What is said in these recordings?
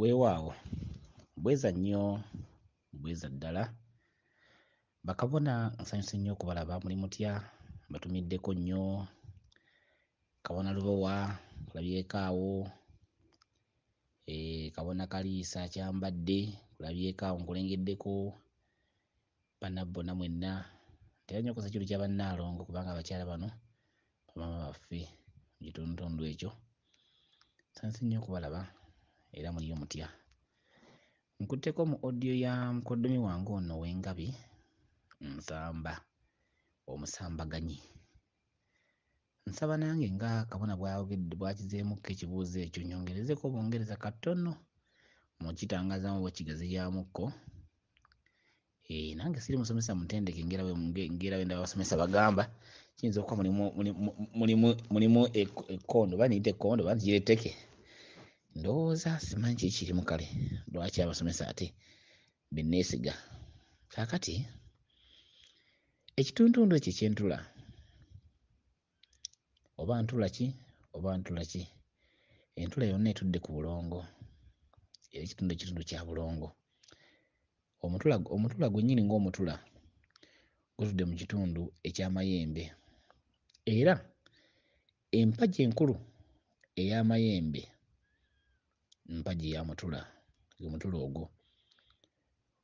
weewaawo bweza nnyo bweza ddala bakabona nsanyuse nnyo okubalaba muli mutya batumiddeko nnyo kabona lubowa kulabyekaawo eh, kabona kaliisa kyambadde kulabyekaawo nkulengeddeko banabbona mwenna ntera nnyo okusa kiru kyabannaalongo kubanga abakyala bano bamama baffe mukitundutundu ekyo nsanyuse nnyo okubalaba era muliyo mutya nkutteko mu odiyo ya mukoddomi wange ono ow'engabi nsamba omusambaganyi nsaba nange nga kabona bwayogedde bwakizeemukko ekibuuzo ekyo nyongerezeko bwongereza katono mu kitangaza mu bwekigezeyamukko e, eh, nange siri musomesa mutendeke ngerawe ndaba abasomesa bagamba kiyinza okuba mulimu ekkondo e-, e-, baniyita ekkondo banigira etteke ndowooza simanyi kiki kirimu kale lwaki abasomesa ate beneesiga kaakati ekitundundu ekyo kyentula oba ntula ki oba ntula ki entula yonna etudde ku bulongo era ekitundu ekitundu kya bulongo omutula gwennyini ngaomutula gutudde mu kitundu ekyamayembe era empaji enkulu ey'amayembe mpagi ya mutula gemutula ogwo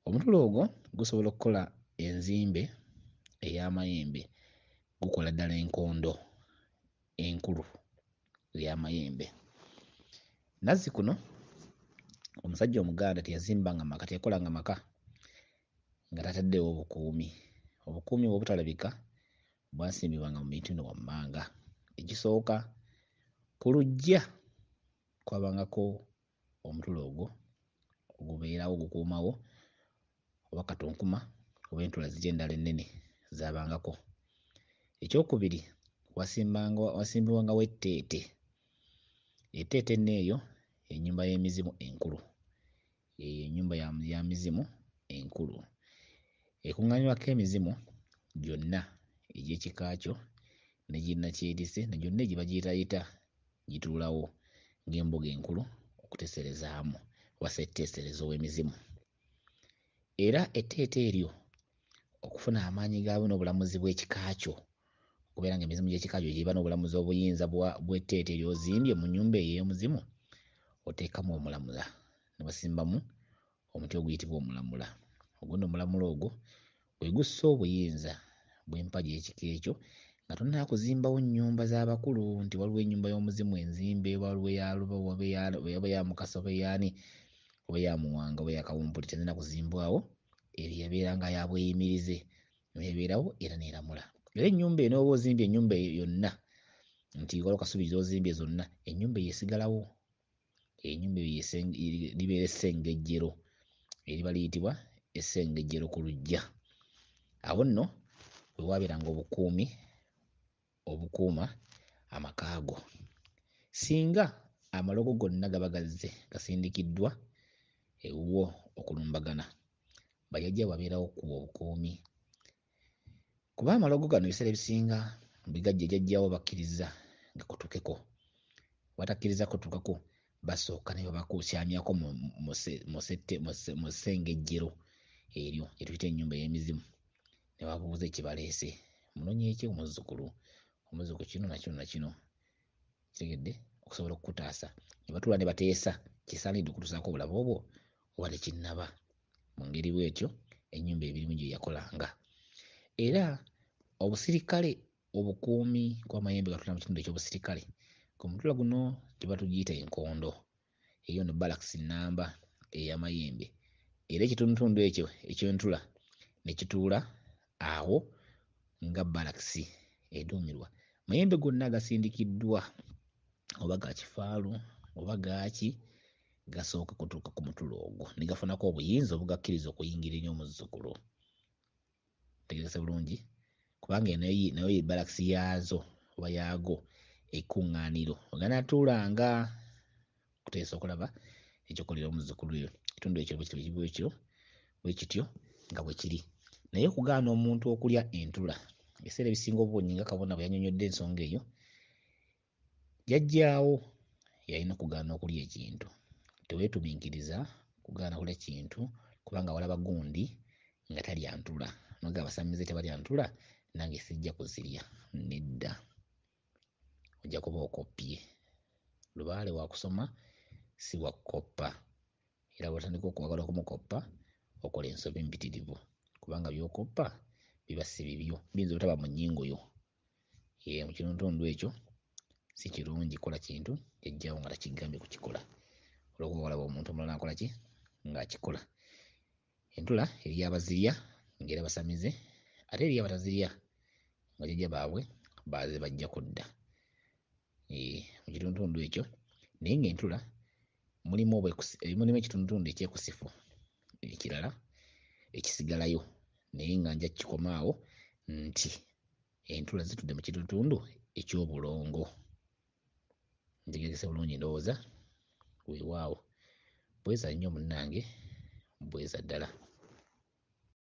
omutula ogwo gusobola okukola enzimbe ey'amayembe gukola ddala enkondo enkulu ey'amayembe nazzi kuno omusajja omuganda teyazimbanga maka teyakolanga maka nga tataddewo obukuumi obukuumi bwa obutalabika bwasimbibwanga mu mitundu wammanga ekisooka ku lujja kwabangako omutulo ogwo ogubeerawo ogukuumawo oba katunkuma oba entula ziri endala ennene zabangako ekyokubiri wasimbibwangawo etteete etteete nne eyo enyumba y'emizimu enkulu eyo enyumba ya, ya mizimu enkulu ekuŋŋaanirwako emizimu gyonna egy'ekika kyo neginnakyeriise ne gyonna egibagiyitayita gituulawo ng'embuga enkulu okuteserezaamu waseteeserezo w'emizimu era etteeta eryo okufuna amaanyi gaabyo n'obulamuzi bw'ekikaakyo okubeera nga emizimu gy'ekikaakyo giba n'obulamuzi obuyinza bw'etteeta eryozimbye mu nnyumba ey'omuzimu oteekamu omulamula ne basimbamu omuti oguyitibwa omulamula ogundi omulamula ogwo gwe gussa obuyinza bw'empagi ekika ekyo nga tonnaba kuzimbawo nnyumba z'abakulu nti waliwo enyumba y'omuzimu enzimbe waliwo eyaluba oba eyamukasa oba eyaani oba eyamuwanga oba eyakawumpuli tenina kuzimbwawo eri yabeeranga yabweyimirize nebeerawo era neeramula era ennyumba eno oba ozimbye ennyumba yonna nti waliwo kasubi zozimbye zonna ennyumba yesigalawo ennyumba libeera essengejjero eriba liyitibwa essengejjero ku lujja abo nno bwe waabeeranga obukuumi obukuuma amakaago singa amalogo gonna gaba gazze gasindikiddwa ewuwo okulumbagana bajajja babeerawo okkuba obukuumi kuba amalogo gano ebiseera ebisinga bigajja jajjawo bakkiriza nga kutukeko batakkiriza kutukako basooka ne babakusyamyako mu ssengejjero eryo etuyita ennyumba ey'emizimu ne babuuza ekibaleese munonyeeki omuzzukulu omuzigo kino nakino nakino kitegedde okusobola okukutaasa nebatula ne bateesa kisaanidde okutusaako obulabu obwo oba tekinnaba mu ngeri bwetyo enyumba ebirimu gye yakolanga era obusirikale obukuumi kwamayembe gatuna mu kitundu ekyobusirikale kumutula guno tebatugiyita enkondo eyo no balax namba eyamayembe era ekitundutundu ekyo ekyentula nekituula awo nga balax edumirwa mayembe gonna agasindikiddwa oba ga kifaalu oba gaaki gasooka kutuuka ku mutulo ogwo ne gafunako obuyinza obugakkiriza okuyingira ennyo omuzzukulu tegerese bulungi kubanga nayo balakisi yaazo oba yaago ekkuŋŋaaniro oganatuulanga kuteesa okulaba ekyokolera omuzzukulu yo ekitundu ekyo bwekityo nga bwekiri naye okugaana omuntu okulya entula ebiseera ebisinga obuwonyi nga kabona bwe yanyonyodde ensonga eyo yajjaawo yalina okugaana okulya ekintu teweetuminkiriza kugaana kulya kintu kubanga walaba gundi nga talyantula noga abasamize tebalyantula nange sijja kuzirya nedda ojja kuba okoppye lubaale wakusoma si wakkoppa era bwotandika okwagala okumukoppa okola ensobi mpitirivu kubanga byokoppa biba si bibyo biyinza obutaba mu nyingo yo e mu kitontondo ekyo si kirungi kola kintu jajjawo nga takigambye kukikola olwokuba walaba omuntu omulala nakola ki ngaakikola entula eri abazirya ngaera basamize ate eri abatazirya nga jajja baabwe baze bajja kudda eh, mu kitundutundu ekyo naye ngaentula mulimu ekitundutundu ekyekusifu ekirala ekisigalayo naye nga nja kikomaawo nti entula zitudde mu kitutundu ekyobulongo ntegegese bulungi ndowooza weewaawo bweza nnyo munnange bweza ddala